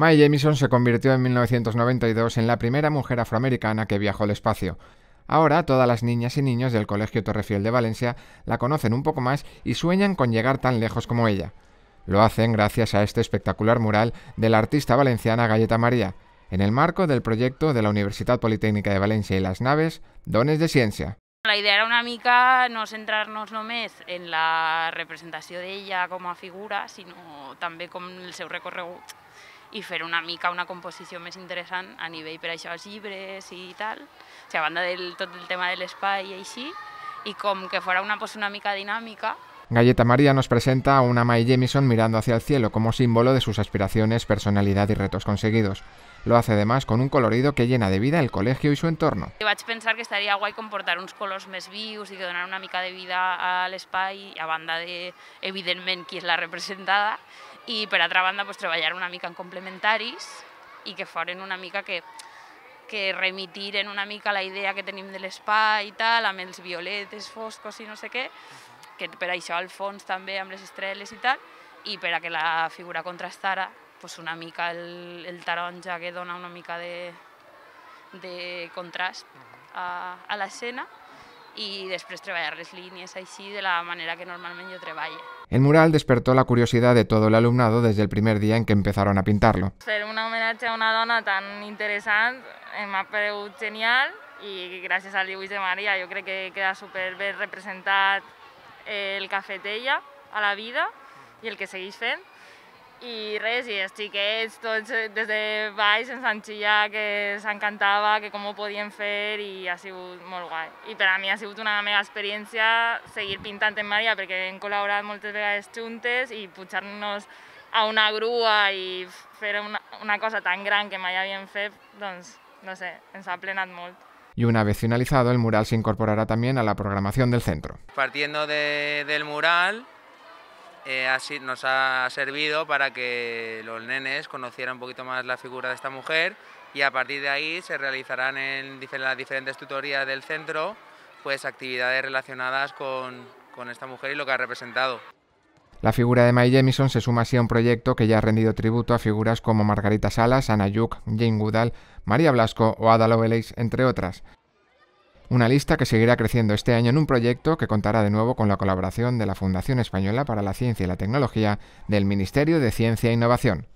Mae Jemison se convirtió en 1992 en la primera mujer afroamericana que viajó al espacio. Ahora todas las niñas y niños del Colegio Torrefiel de Valencia la conocen un poco más y sueñan con llegar tan lejos como ella. Lo hacen gracias a este espectacular mural de la artista valenciana Galleta María, en el marco del proyecto de la Universidad Politécnica de Valencia y las naves Dones de Ciencia. La idea era una mica no centrarnos en la representación de ella como figura, sino también con el seu recorregut ...y hacer una mica una composición me interesan a nivel per això libres y tal, o sea, banda del el tema del spy y sí ...y como que fuera una pues una mica dinámica". Galleta María nos presenta a una Mai Jemison mirando hacia el cielo como símbolo de sus aspiraciones, personalidad y retos conseguidos. Lo hace además con un colorido que llena de vida el colegio y su entorno. a pensar que estaría guay... comportar unos colores más vivos... ...y que donar una mica de vida al spy a banda de, evidentemente, quién es la representada, i per altra banda pues, treballar una mica en complementaris i que foren una mica que, que remitiren una mica la idea que tenim de l'espai i tal, amb els violetes foscos i no sé què, que per això al fons també amb les estreles i tal, i per a que la figura contrastara pues una mica el, el taronja que dona una mica de, de contrast a, a l'escena Y después trabajar les línies així de la manera que normalmente yo trabajo. El mural despertó la curiosidad de todo el alumnado desde el primer día en que empezaron a pintarlo. Ser una homenaje a una dona tan interesante más genial Y gracias al dibujo de María yo creo que queda súper bien representar el cafetella a la vida y el que seguís haciendo y res, y expliqué esto desde vice en Sanchilla, que se encantaba... que cómo podían hacer fer ha sido muy guay... ...y para mí ha sido una mega experiencia... seguir pintando en María... ...porque en colaborar muchas vegades chuntes ...y pucharnos a una grúa... ...y hacer una, una cosa tan gran que mai bien fet, doncs, no sé, en ha plenat molt. Y una vez finalizado, el mural se incorporará también a la programación del centro. Partiendo de, del mural, eh, así nos ha servido para que los nenes conocieran un poquito más la figura de esta mujer y a partir de ahí se realizarán en las diferentes tutorías del centro pues actividades relacionadas con, con esta mujer y lo que ha representado. La figura de May Jemison se suma así a un proyecto que ya ha rendido tributo a figuras como Margarita Salas, Ana Yuk, Jane Goodall, María Blasco o Ada Lovelace, entre otras. Una lista que seguirá creciendo este año en un proyecto que contará de nuevo con la colaboración de la Fundación Española para la Ciencia y la Tecnología del Ministerio de Ciencia e Innovación.